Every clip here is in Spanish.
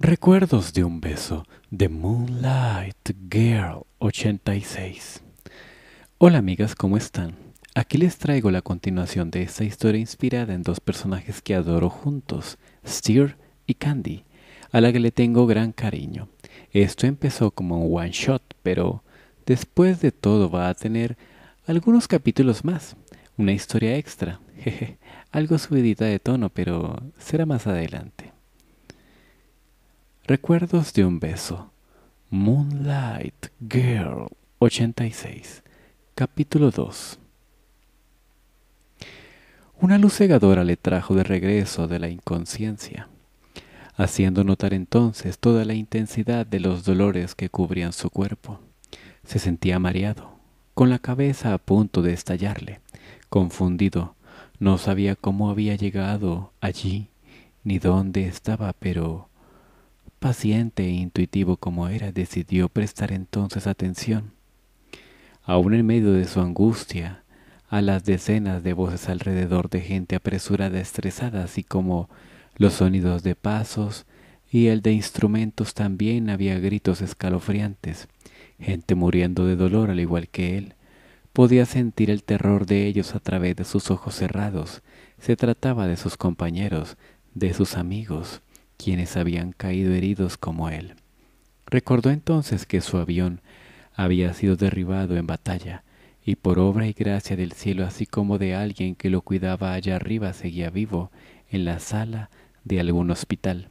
Recuerdos de un beso de Moonlight Girl 86. Hola amigas, ¿cómo están? Aquí les traigo la continuación de esta historia inspirada en dos personajes que adoro juntos, Steer y Candy, a la que le tengo gran cariño. Esto empezó como un one shot, pero después de todo va a tener algunos capítulos más, una historia extra, jeje, algo subidita de tono, pero será más adelante. Recuerdos de un beso. Moonlight Girl 86. Capítulo 2. Una luz cegadora le trajo de regreso de la inconsciencia, haciendo notar entonces toda la intensidad de los dolores que cubrían su cuerpo. Se sentía mareado, con la cabeza a punto de estallarle, confundido, no sabía cómo había llegado allí ni dónde estaba, pero Paciente e intuitivo como era, decidió prestar entonces atención, aún en medio de su angustia, a las decenas de voces alrededor de gente apresurada, estresada, así como los sonidos de pasos y el de instrumentos también había gritos escalofriantes, gente muriendo de dolor al igual que él. Podía sentir el terror de ellos a través de sus ojos cerrados. Se trataba de sus compañeros, de sus amigos quienes habían caído heridos como él. Recordó entonces que su avión había sido derribado en batalla, y por obra y gracia del cielo, así como de alguien que lo cuidaba allá arriba, seguía vivo en la sala de algún hospital,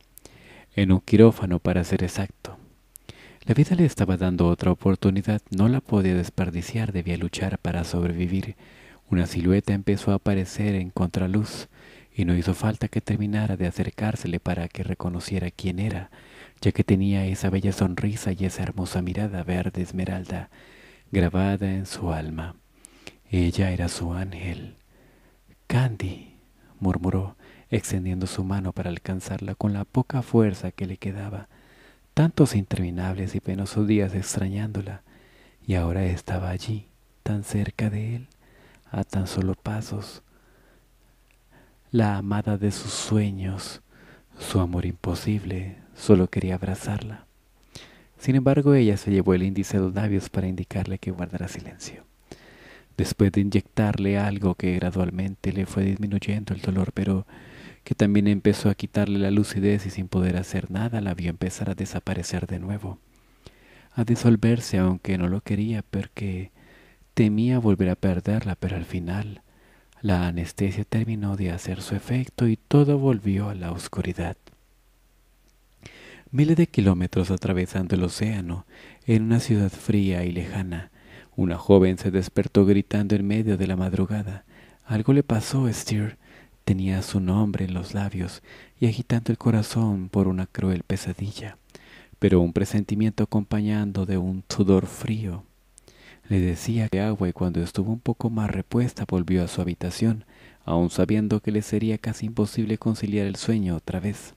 en un quirófano para ser exacto. La vida le estaba dando otra oportunidad, no la podía desperdiciar, debía luchar para sobrevivir. Una silueta empezó a aparecer en contraluz, y no hizo falta que terminara de acercársele para que reconociera quién era, ya que tenía esa bella sonrisa y esa hermosa mirada verde esmeralda grabada en su alma. Ella era su ángel. Candy, murmuró, extendiendo su mano para alcanzarla con la poca fuerza que le quedaba, tantos interminables y penosos días extrañándola, y ahora estaba allí, tan cerca de él, a tan solo pasos, la amada de sus sueños, su amor imposible, solo quería abrazarla. Sin embargo, ella se llevó el índice de los labios para indicarle que guardara silencio. Después de inyectarle algo que gradualmente le fue disminuyendo el dolor, pero que también empezó a quitarle la lucidez y sin poder hacer nada la vio empezar a desaparecer de nuevo, a disolverse aunque no lo quería porque temía volver a perderla, pero al final la anestesia terminó de hacer su efecto y todo volvió a la oscuridad. Miles de kilómetros atravesando el océano, en una ciudad fría y lejana, una joven se despertó gritando en medio de la madrugada. Algo le pasó a Steer. Tenía su nombre en los labios y agitando el corazón por una cruel pesadilla, pero un presentimiento acompañando de un sudor frío le decía que agua y cuando estuvo un poco más repuesta volvió a su habitación, aun sabiendo que le sería casi imposible conciliar el sueño otra vez.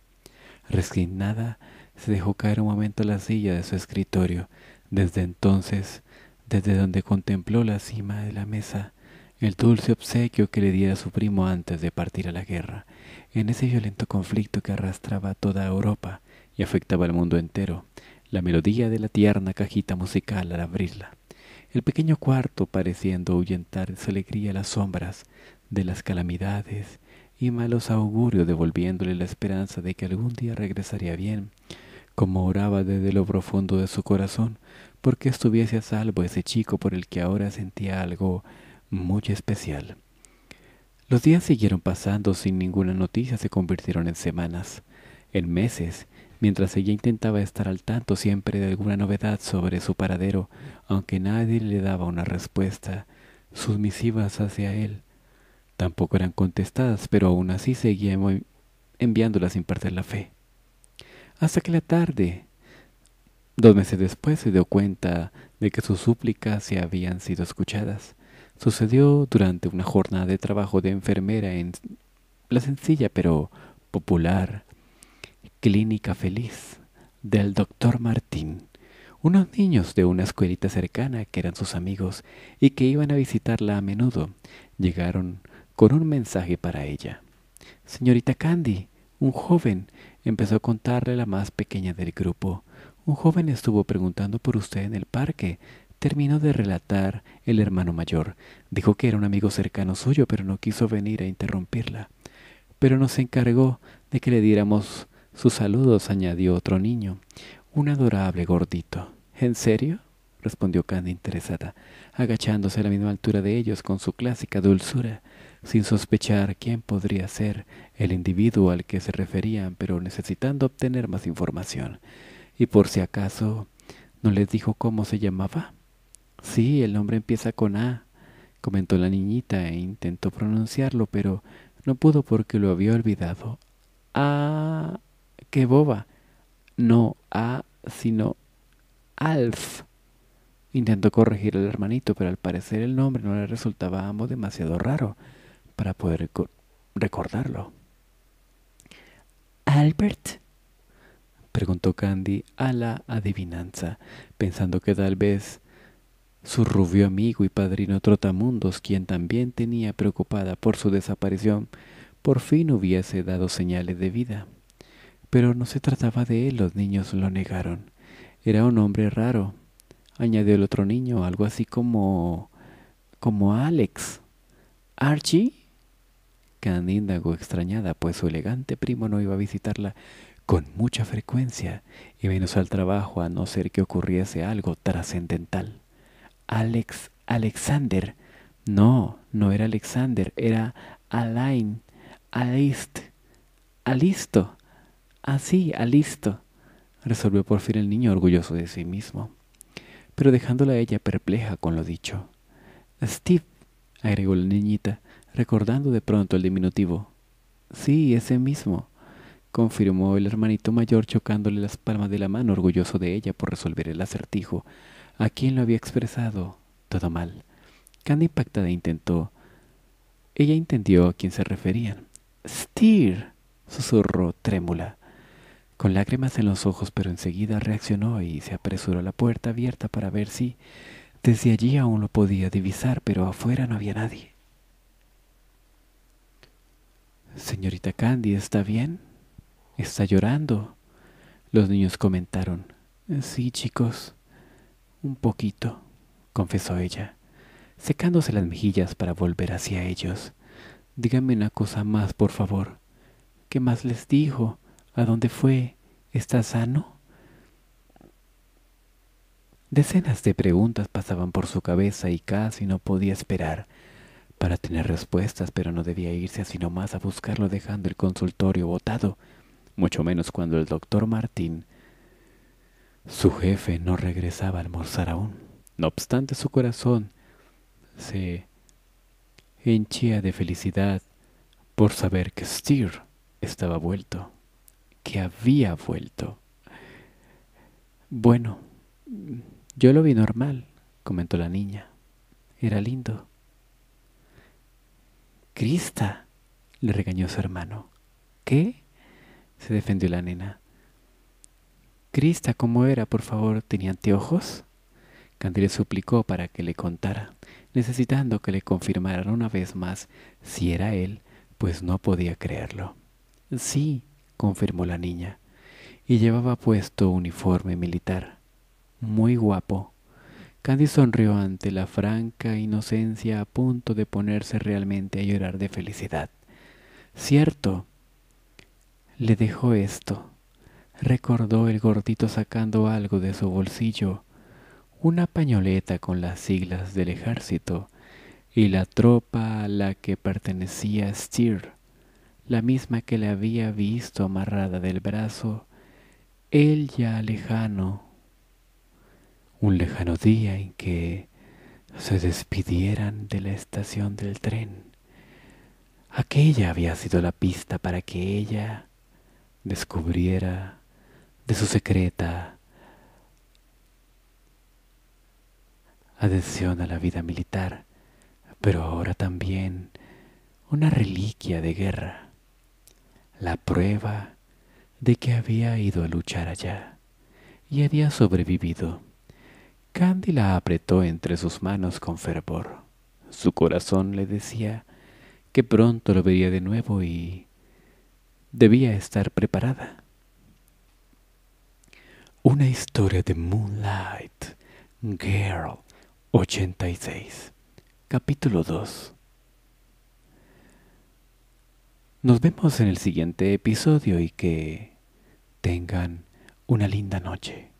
Resignada, se dejó caer un momento la silla de su escritorio. Desde entonces, desde donde contempló la cima de la mesa, el dulce obsequio que le diera su primo antes de partir a la guerra, en ese violento conflicto que arrastraba toda Europa y afectaba al mundo entero, la melodía de la tierna cajita musical al abrirla el pequeño cuarto pareciendo ahuyentar su alegría las sombras de las calamidades y malos augurios, devolviéndole la esperanza de que algún día regresaría bien, como oraba desde lo profundo de su corazón, porque estuviese a salvo ese chico por el que ahora sentía algo muy especial. Los días siguieron pasando sin ninguna noticia, se convirtieron en semanas, en meses, mientras ella intentaba estar al tanto siempre de alguna novedad sobre su paradero, aunque nadie le daba una respuesta. Sus misivas hacia él tampoco eran contestadas, pero aún así seguía enviándolas sin perder la fe. Hasta que la tarde, dos meses después, se dio cuenta de que sus súplicas se habían sido escuchadas. Sucedió durante una jornada de trabajo de enfermera en la sencilla pero popular Clínica Feliz, del doctor Martín. Unos niños de una escuelita cercana que eran sus amigos y que iban a visitarla a menudo llegaron con un mensaje para ella. Señorita Candy, un joven, empezó a contarle la más pequeña del grupo. Un joven estuvo preguntando por usted en el parque. Terminó de relatar el hermano mayor. Dijo que era un amigo cercano suyo, pero no quiso venir a interrumpirla. Pero nos encargó de que le diéramos sus saludos, añadió otro niño, un adorable gordito. ¿En serio? respondió Candy interesada, agachándose a la misma altura de ellos con su clásica dulzura, sin sospechar quién podría ser el individuo al que se referían, pero necesitando obtener más información. Y por si acaso, ¿no les dijo cómo se llamaba? Sí, el nombre empieza con A, comentó la niñita e intentó pronunciarlo, pero no pudo porque lo había olvidado. ¡Ah! qué boba. No A, sino Alf. Intentó corregir al hermanito, pero al parecer el nombre no le resultaba a ambos demasiado raro para poder recordarlo. ¿Albert? preguntó Candy a la adivinanza, pensando que tal vez su rubio amigo y padrino Trotamundos, quien también tenía preocupada por su desaparición, por fin hubiese dado señales de vida. Pero no se trataba de él, los niños lo negaron. Era un hombre raro, añadió el otro niño, algo así como... como Alex. Archie. Caníndago extrañada, pues su elegante primo no iba a visitarla con mucha frecuencia, y menos al trabajo, a no ser que ocurriese algo trascendental. Alex Alexander. No, no era Alexander, era Alain, Alist, Alisto. Así, ah, ah, listo, resolvió por fin el niño orgulloso de sí mismo, pero dejándola a ella perpleja con lo dicho. Steve, agregó la niñita, recordando de pronto el diminutivo. Sí, ese mismo, confirmó el hermanito mayor chocándole las palmas de la mano orgulloso de ella por resolver el acertijo. ¿A quién lo había expresado? Todo mal. Candy impactada intentó. Ella entendió a quién se referían. Steer, susurró trémula con lágrimas en los ojos, pero enseguida reaccionó y se apresuró a la puerta abierta para ver si desde allí aún lo podía divisar, pero afuera no había nadie. Señorita Candy, ¿está bien? Está llorando. Los niños comentaron. Sí, chicos. Un poquito, confesó ella, secándose las mejillas para volver hacia ellos. Díganme una cosa más, por favor. ¿Qué más les dijo? ¿A dónde fue? ¿Está sano? Decenas de preguntas pasaban por su cabeza y casi no podía esperar para tener respuestas, pero no debía irse así nomás a buscarlo dejando el consultorio botado, mucho menos cuando el doctor Martín, su jefe, no regresaba a almorzar aún. No obstante, su corazón se henchía de felicidad por saber que Steer estaba vuelto que había vuelto. Bueno, yo lo vi normal, comentó la niña. Era lindo. Crista, le regañó su hermano. ¿Qué? se defendió la nena. Crista, ¿cómo era? Por favor, ¿tenía anteojos? le suplicó para que le contara, necesitando que le confirmaran una vez más si era él, pues no podía creerlo. Sí, confirmó la niña, y llevaba puesto uniforme militar. Muy guapo. Candy sonrió ante la franca inocencia a punto de ponerse realmente a llorar de felicidad. Cierto. Le dejó esto. Recordó el gordito sacando algo de su bolsillo, una pañoleta con las siglas del ejército y la tropa a la que pertenecía Steer la misma que le había visto amarrada del brazo, él ya lejano, un lejano día en que se despidieran de la estación del tren. Aquella había sido la pista para que ella descubriera de su secreta adhesión a la vida militar, pero ahora también una reliquia de guerra la prueba de que había ido a luchar allá y había sobrevivido. Candy la apretó entre sus manos con fervor. Su corazón le decía que pronto lo vería de nuevo y debía estar preparada. Una historia de Moonlight Girl 86 Capítulo 2 Nos vemos en el siguiente episodio y que tengan una linda noche.